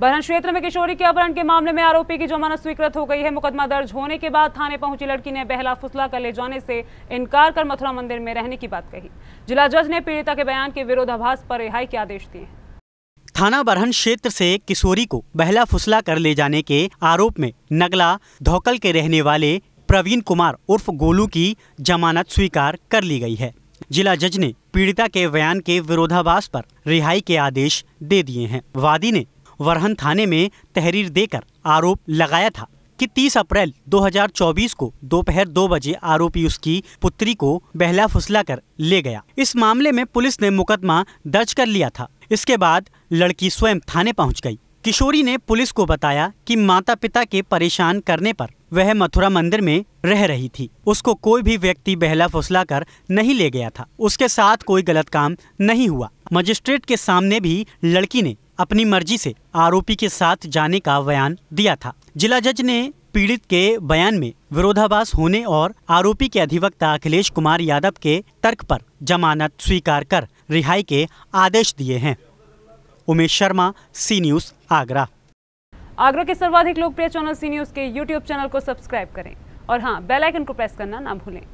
बरहन क्षेत्र में किशोरी के अपहरण के मामले में आरोपी की जमानत स्वीकृत हो गई है मुकदमा दर्ज होने के बाद थाने पहुंची लड़की ने बहला फुसला कर ले जाने से इनकार कर मथुरा मंदिर में रहने की बात कही जिला जज ने पीड़िता के बयान के विरोधाभास पर रिहाई के आदेश दिए थाना बरहन क्षेत्र से किशोरी को बहला फुसला कर ले जाने के आरोप में नगला धोकल के रहने वाले प्रवीण कुमार उर्फ गोलू की जमानत स्वीकार कर ली गई है जिला जज ने पीड़िता के बयान के विरोधाभास पर रिहाई के आदेश दे दिए हैं वादी ने वरहन थाने में तहरीर देकर आरोप लगाया था कि 30 अप्रैल 2024 को दोपहर दो बजे आरोपी उसकी पुत्री को बहला फुसला कर ले गया इस मामले में पुलिस ने मुकदमा दर्ज कर लिया था इसके बाद लड़की स्वयं थाने पहुंच गई किशोरी ने पुलिस को बताया कि माता पिता के परेशान करने पर वह मथुरा मंदिर में रह रही थी उसको कोई भी व्यक्ति बहला फुसला कर नहीं ले गया था उसके साथ कोई गलत काम नहीं हुआ मजिस्ट्रेट के सामने भी लड़की ने अपनी मर्जी से आरोपी के साथ जाने का बयान दिया था जिला जज ने पीड़ित के बयान में विरोधाभास होने और आरोपी के अधिवक्ता अखिलेश कुमार यादव के तर्क पर जमानत स्वीकार कर रिहाई के आदेश दिए हैं उमेश शर्मा सी न्यूज आगरा आगरा के सर्वाधिक लोकप्रिय चैनल सी न्यूज के यूट्यूब चैनल को सब्सक्राइब करें और हाँ बेलाइकन को प्रेस करना ना भूलें